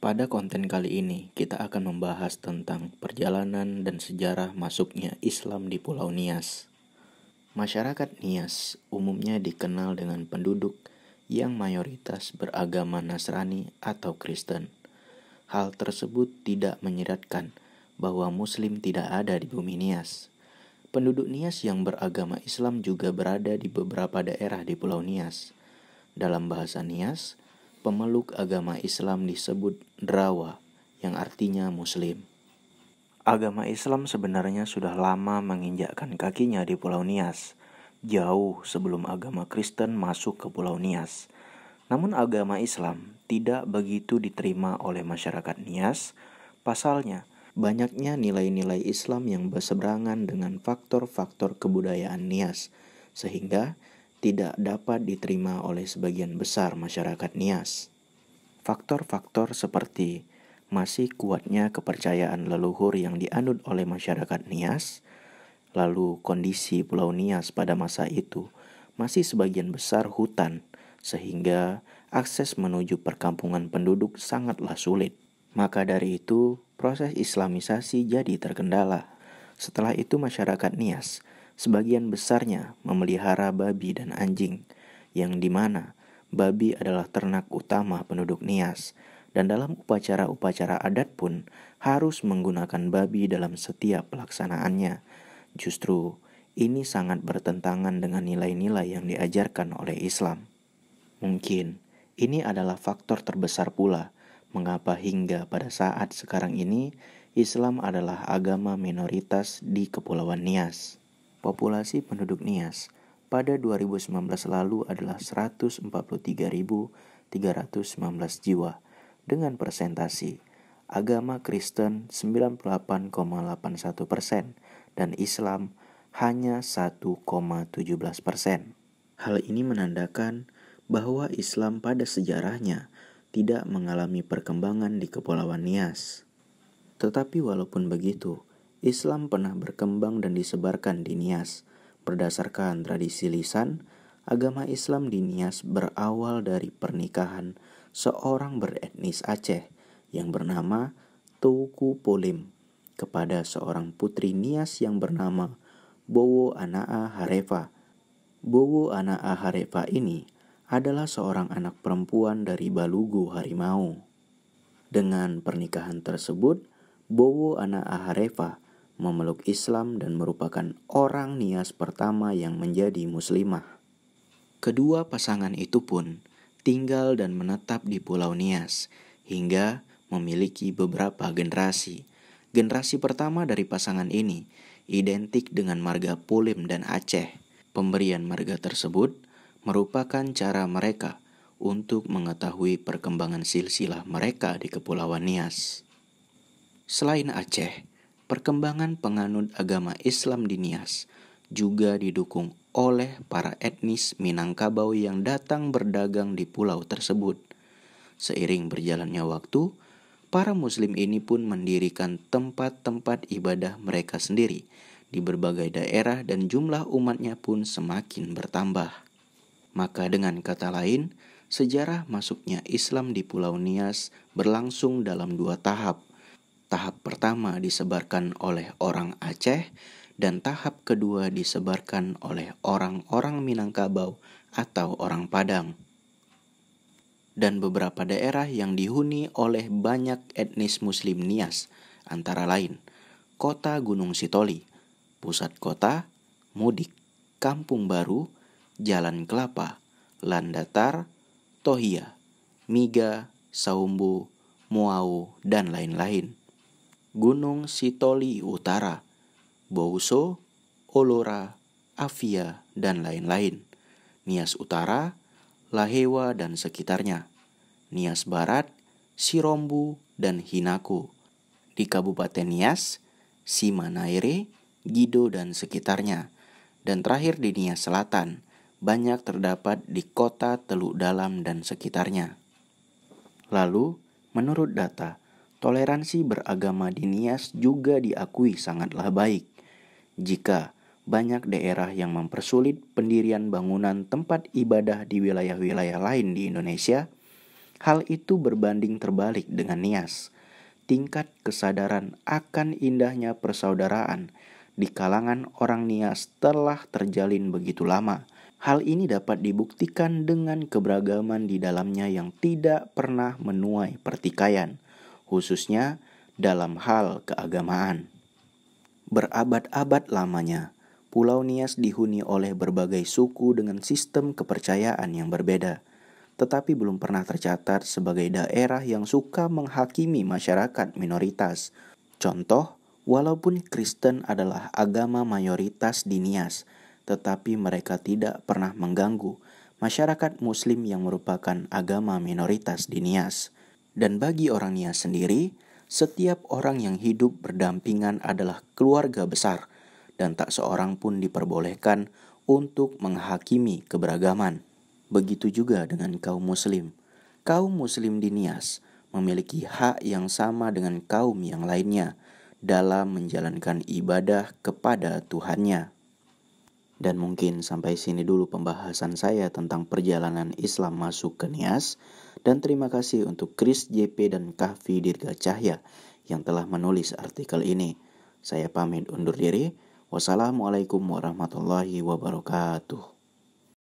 Pada konten kali ini, kita akan membahas tentang perjalanan dan sejarah masuknya Islam di Pulau Nias. Masyarakat Nias umumnya dikenal dengan penduduk yang mayoritas beragama Nasrani atau Kristen. Hal tersebut tidak menyeratkan bahwa Muslim tidak ada di bumi Nias. Penduduk Nias yang beragama Islam juga berada di beberapa daerah di Pulau Nias. Dalam bahasa Nias, pemeluk agama Islam disebut Drawa, yang artinya Muslim. Agama Islam sebenarnya sudah lama menginjakkan kakinya di Pulau Nias, jauh sebelum agama Kristen masuk ke Pulau Nias. Namun agama Islam tidak begitu diterima oleh masyarakat Nias, pasalnya banyaknya nilai-nilai Islam yang berseberangan dengan faktor-faktor kebudayaan Nias, sehingga tidak dapat diterima oleh sebagian besar masyarakat Nias. Faktor-faktor seperti masih kuatnya kepercayaan leluhur yang dianut oleh masyarakat Nias, lalu kondisi Pulau Nias pada masa itu masih sebagian besar hutan, sehingga akses menuju perkampungan penduduk sangatlah sulit. Maka dari itu, proses islamisasi jadi terkendala. Setelah itu masyarakat Nias sebagian besarnya memelihara babi dan anjing, yang dimana babi adalah ternak utama penduduk Nias, dan dalam upacara-upacara adat pun harus menggunakan babi dalam setiap pelaksanaannya. Justru ini sangat bertentangan dengan nilai-nilai yang diajarkan oleh Islam. Mungkin ini adalah faktor terbesar pula mengapa hingga pada saat sekarang ini Islam adalah agama minoritas di Kepulauan Nias. Populasi penduduk Nias pada 2019 lalu adalah 143.319 jiwa dengan presentasi agama Kristen 98,81 persen dan Islam hanya 1,17 persen. Hal ini menandakan bahwa Islam pada sejarahnya tidak mengalami perkembangan di Kepulauan Nias. Tetapi walaupun begitu, Islam pernah berkembang dan disebarkan di Nias. Berdasarkan tradisi lisan, agama Islam di Nias berawal dari pernikahan seorang beretnis Aceh yang bernama Tuku Polim kepada seorang putri Nias yang bernama Bowo Anaa Harefa. Bowo Anaa Harefa ini adalah seorang anak perempuan dari Balugu Harimau. Dengan pernikahan tersebut, Bowo Anaa Harefa memeluk Islam dan merupakan orang Nias pertama yang menjadi muslimah. Kedua pasangan itu pun tinggal dan menetap di Pulau Nias hingga memiliki beberapa generasi. Generasi pertama dari pasangan ini identik dengan marga Pulim dan Aceh. Pemberian marga tersebut merupakan cara mereka untuk mengetahui perkembangan silsilah mereka di Kepulauan Nias. Selain Aceh, Perkembangan penganut agama Islam di Nias juga didukung oleh para etnis Minangkabau yang datang berdagang di pulau tersebut. Seiring berjalannya waktu, para muslim ini pun mendirikan tempat-tempat ibadah mereka sendiri di berbagai daerah dan jumlah umatnya pun semakin bertambah. Maka dengan kata lain, sejarah masuknya Islam di Pulau Nias berlangsung dalam dua tahap, Tahap pertama disebarkan oleh orang Aceh dan tahap kedua disebarkan oleh orang-orang Minangkabau atau orang Padang. Dan beberapa daerah yang dihuni oleh banyak etnis muslim Nias antara lain Kota Gunung Sitoli, Pusat Kota, Mudik, Kampung Baru, Jalan Kelapa, Landatar, Tohia, Miga, Saumbu, Muau, dan lain-lain. Gunung Sitoli Utara, Bouso, Olora, Avia, dan lain-lain. Nias Utara, Lahewa dan sekitarnya. Nias Barat, Sirombu, dan Hinaku. Di Kabupaten Nias, Simanaire, Gido, dan sekitarnya. Dan terakhir di Nias Selatan, banyak terdapat di kota Teluk Dalam dan sekitarnya. Lalu, menurut data Toleransi beragama di Nias juga diakui sangatlah baik. Jika banyak daerah yang mempersulit pendirian bangunan tempat ibadah di wilayah-wilayah lain di Indonesia, hal itu berbanding terbalik dengan Nias. Tingkat kesadaran akan indahnya persaudaraan di kalangan orang Nias telah terjalin begitu lama. Hal ini dapat dibuktikan dengan keberagaman di dalamnya yang tidak pernah menuai pertikaian khususnya dalam hal keagamaan. Berabad-abad lamanya, Pulau Nias dihuni oleh berbagai suku dengan sistem kepercayaan yang berbeda, tetapi belum pernah tercatat sebagai daerah yang suka menghakimi masyarakat minoritas. Contoh, walaupun Kristen adalah agama mayoritas di Nias, tetapi mereka tidak pernah mengganggu masyarakat Muslim yang merupakan agama minoritas di Nias. Dan bagi orang Nias sendiri, setiap orang yang hidup berdampingan adalah keluarga besar dan tak seorang pun diperbolehkan untuk menghakimi keberagaman. Begitu juga dengan kaum muslim. Kaum muslim di Nias memiliki hak yang sama dengan kaum yang lainnya dalam menjalankan ibadah kepada Tuhannya. Dan mungkin sampai sini dulu pembahasan saya tentang perjalanan Islam masuk ke Nias. Dan terima kasih untuk Chris JP dan Kahvi Dirga Cahya yang telah menulis artikel ini. Saya pamit undur diri. Wassalamualaikum warahmatullahi wabarakatuh.